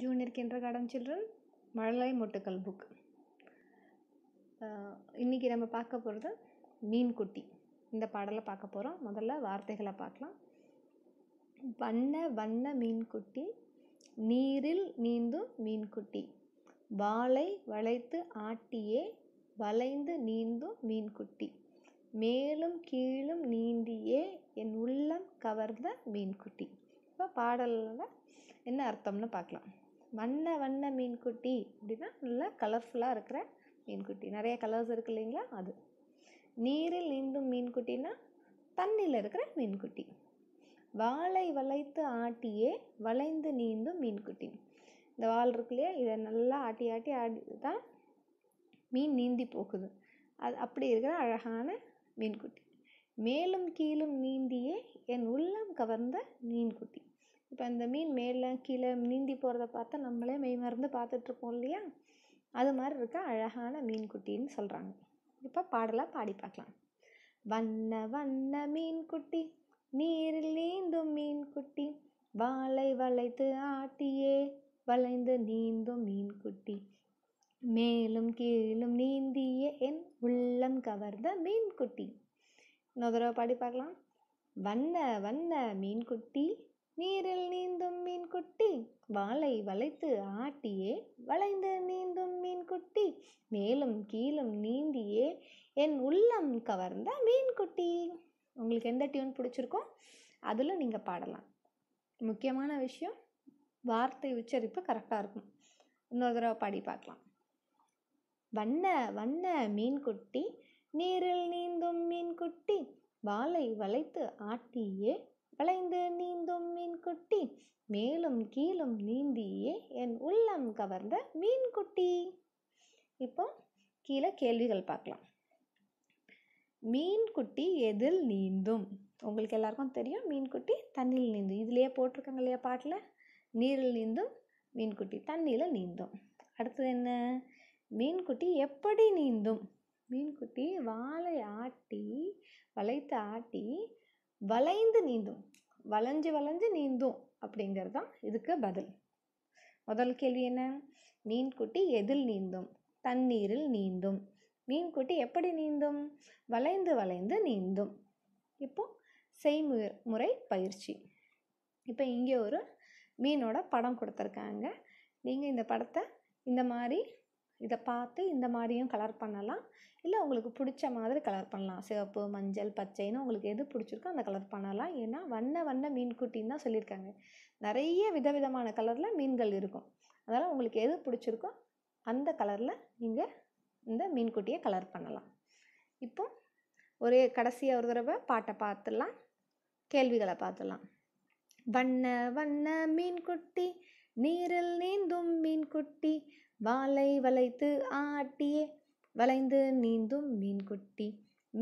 junior kinder garden children மழலை மொட்டுக்கள் book இன்றைக்கி நம்ம பார்க்க போகிறது மீன் குட்டி இந்த பாடலை பார்க்க போகிறோம் முதல்ல வார்த்தைகளை பார்க்கலாம் வண்ண வண்ண மீன்குட்டி நீரில் நீந்தும் மீன்குட்டி வாளை வளைத்து ஆட்டியே வளைந்து நீந்தும் மீன்குட்டி மேலும் கீழும் நீந்தியே என் உள்ளம் கவர்ந்த மீன்குட்டி இப்போ பாடலில் என்ன அர்த்தம்னு பார்க்கலாம் வண்ண வண்ண மீன்குட்டி அப்படின்னா நல்லா கலர்ஃபுல்லாக இருக்கிற மீன்குட்டி நிறைய கலர்ஸ் இருக்குது இல்லைங்களா அது நீரில் நீந்தும் மீன்குட்டினா தண்ணியில் இருக்கிற மீன்குட்டி வாளை வளைத்து ஆட்டியே வளைந்து நீந்தும் மீன்குட்டி இந்த வால் இருக்கு இல்லையா இதை நல்லா ஆட்டி ஆட்டி ஆடி தான் மீன் நீந்தி போகுது அது அப்படி இருக்கிற அழகான மீன்குட்டி மேலும் கீழும் நீந்தியே என் உள்ளம் கவர்ந்த மீன்குட்டி இப்போ அந்த மீன் மேலே கீழே நீந்தி போகிறத பார்த்தா நம்மளே மெய் மறந்து பார்த்துட்ருப்போம் இல்லையா அது மாதிரி இருக்க அழகான மீன்குட்டின்னு சொல்கிறாங்க இப்போ பாடலாக பாடி பார்க்கலாம் வண்ண வண்ண மீன்குட்டி நீரில் நீந்தும் மீன்குட்டி வாளை வளைத்து ஆட்டியே வளைந்து நீந்தும் மீன்குட்டி மேலும் கீழும் நீந்திய என் உள்ளம் கவர்ந்த மீன்குட்டி இன்னொரு தடவை பாடி பார்க்கலாம் வண்ண வண்ண மீன்குட்டி நீரில் நீந்தும் மீன் குட்டி வாளை வளைத்து ஆட்டியே வளைந்து நீந்தும் மீன் குட்டி மேலும் கீழும் நீந்தியே என் உள்ளம் கவர்ந்த மீன்குட்டி உங்களுக்கு எந்த டியூன் பிடிச்சிருக்கோ அதில் நீங்கள் பாடலாம் முக்கியமான விஷயம் வார்த்தை உச்சரிப்பு கரெக்டாக இருக்கும் இன்னொரு தடவை பாடி பார்க்கலாம் வண்ண வண்ண மீன் குட்டி நீரில் நீந்தும் மீன் குட்டி வாளை வளைத்து ஆட்டியே களைந்து நீந்தும் மீன்குட்டி மேலும் கீழும் நீந்தியே என் உள்ளம் கவர்ந்த மீன்குட்டி இப்போ கீழே கேள்விகள் பார்க்கலாம் மீன்குட்டி எதில் நீந்தும் உங்களுக்கு எல்லாருக்கும் தெரியும் மீன்குட்டி தண்ணியில் நீந்தும் இதுலேயே போட்டிருக்காங்க இல்லையா பாட்டில் நீரில் நீந்தும் மீன்குட்டி தண்ணியில் நீந்தும் அடுத்தது என்ன மீன்குட்டி எப்படி நீந்தும் மீன்குட்டி வாழை ஆட்டி வளைத்து ஆட்டி வளைந்து நீந்தும் வளைஞ்சு வளைஞ்சு நீந்தும் அப்படிங்கிறது தான் இதுக்கு பதில் முதல் கேள்வி என்ன மீன்குட்டி எதில் நீந்தும் தண்ணீரில் நீந்தும் மீன்குட்டி எப்படி நீந்தும் வளைந்து வளைந்து நீந்தும் இப்போ செய்முறை முறை பயிற்சி இப்போ இங்கே ஒரு மீனோட படம் கொடுத்துருக்காங்க நீங்கள் இந்த படத்தை இந்த மாதிரி இதை பார்த்து இந்த மாதிரியும் கலர் பண்ணலாம் இல்லை உங்களுக்கு பிடிச்ச மாதிரி கலர் பண்ணலாம் சிவப்பு மஞ்சள் பச்சைன்னு உங்களுக்கு எது பிடிச்சிருக்கோ அந்த கலர் பண்ணலாம் ஏன்னா வண்ண வண்ண மீன் குட்டின்னு தான் சொல்லியிருக்காங்க நிறைய விதவிதமான கலரில் மீன்கள் இருக்கும் அதனால் உங்களுக்கு எது பிடிச்சிருக்கோ அந்த கலரில் நீங்கள் இந்த மீன்குட்டியை கலர் பண்ணலாம் இப்போ ஒரு கடைசியாக ஒரு தடவை பாட்டை பார்த்துடலாம் கேள்விகளை பார்த்துடலாம் வண்ண வண்ண மீன்குட்டி நீரில் நீந்தும் மீன்குட்டி வாலை வளைத்து ஆட்டியே வளைந்து நீந்தும் மீன்குட்டி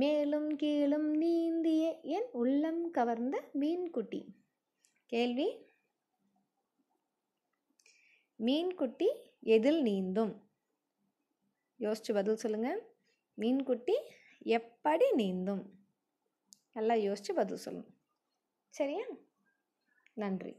மேலும் கீழும் நீந்தியே என் உள்ளம் கவர்ந்த மீன்குட்டி கேள்வி மீன்குட்டி எதில் நீந்தும் யோசிச்சு பதில் சொல்லுங்கள் மீன்குட்டி எப்படி நீந்தும் நல்லா யோசித்து பதில் சொல்லணும் சரியா நன்றி